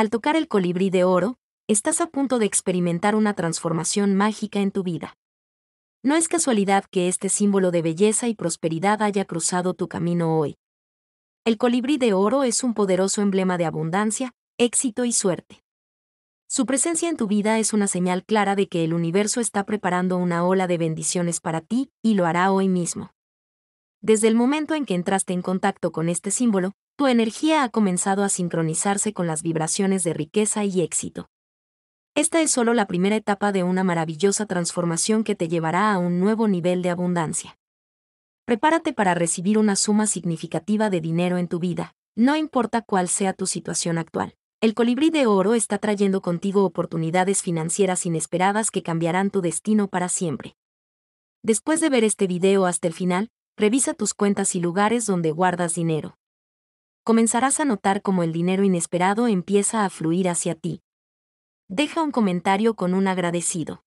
Al tocar el colibrí de oro, estás a punto de experimentar una transformación mágica en tu vida. No es casualidad que este símbolo de belleza y prosperidad haya cruzado tu camino hoy. El colibrí de oro es un poderoso emblema de abundancia, éxito y suerte. Su presencia en tu vida es una señal clara de que el universo está preparando una ola de bendiciones para ti y lo hará hoy mismo. Desde el momento en que entraste en contacto con este símbolo, tu energía ha comenzado a sincronizarse con las vibraciones de riqueza y éxito. Esta es solo la primera etapa de una maravillosa transformación que te llevará a un nuevo nivel de abundancia. Prepárate para recibir una suma significativa de dinero en tu vida, no importa cuál sea tu situación actual. El colibrí de oro está trayendo contigo oportunidades financieras inesperadas que cambiarán tu destino para siempre. Después de ver este video hasta el final, revisa tus cuentas y lugares donde guardas dinero comenzarás a notar cómo el dinero inesperado empieza a fluir hacia ti. Deja un comentario con un agradecido.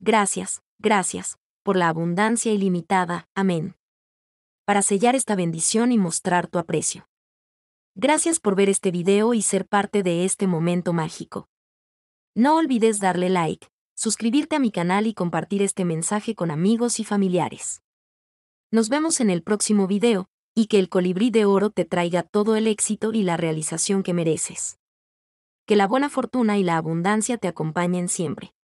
Gracias, gracias, por la abundancia ilimitada, amén. Para sellar esta bendición y mostrar tu aprecio. Gracias por ver este video y ser parte de este momento mágico. No olvides darle like, suscribirte a mi canal y compartir este mensaje con amigos y familiares. Nos vemos en el próximo video, y que el colibrí de oro te traiga todo el éxito y la realización que mereces. Que la buena fortuna y la abundancia te acompañen siempre.